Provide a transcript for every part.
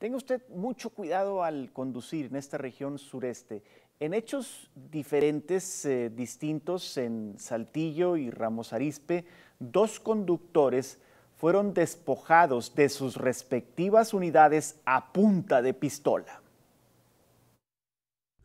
Tenga usted mucho cuidado al conducir en esta región sureste. En hechos diferentes, eh, distintos, en Saltillo y Ramos Arispe, dos conductores fueron despojados de sus respectivas unidades a punta de pistola.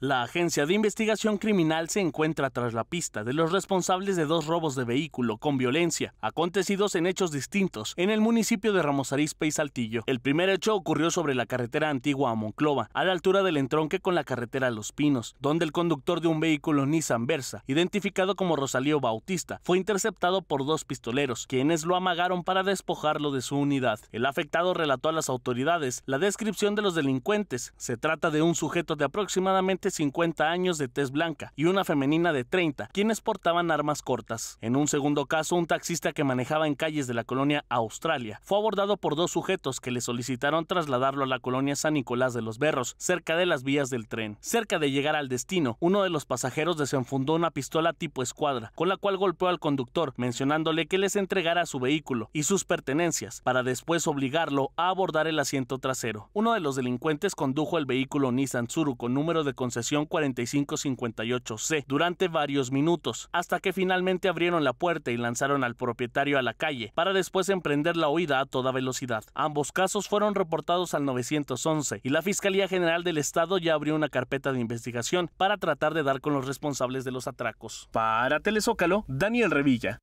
La Agencia de Investigación Criminal se encuentra tras la pista de los responsables de dos robos de vehículo con violencia, acontecidos en hechos distintos en el municipio de Ramos Arizpe y Saltillo. El primer hecho ocurrió sobre la carretera antigua a Monclova, a la altura del entronque con la carretera Los Pinos, donde el conductor de un vehículo Nissan Versa, identificado como Rosalío Bautista, fue interceptado por dos pistoleros, quienes lo amagaron para despojarlo de su unidad. El afectado relató a las autoridades la descripción de los delincuentes. Se trata de un sujeto de aproximadamente 50 años de tez blanca y una femenina de 30, quienes portaban armas cortas. En un segundo caso, un taxista que manejaba en calles de la colonia Australia fue abordado por dos sujetos que le solicitaron trasladarlo a la colonia San Nicolás de los Berros, cerca de las vías del tren. Cerca de llegar al destino, uno de los pasajeros desenfundó una pistola tipo escuadra, con la cual golpeó al conductor, mencionándole que les entregara su vehículo y sus pertenencias, para después obligarlo a abordar el asiento trasero. Uno de los delincuentes condujo el vehículo Nissan Tsuru con número de sesión 4558C durante varios minutos, hasta que finalmente abrieron la puerta y lanzaron al propietario a la calle, para después emprender la huida a toda velocidad. Ambos casos fueron reportados al 911 y la Fiscalía General del Estado ya abrió una carpeta de investigación para tratar de dar con los responsables de los atracos. Para Telezócalo, Daniel Revilla.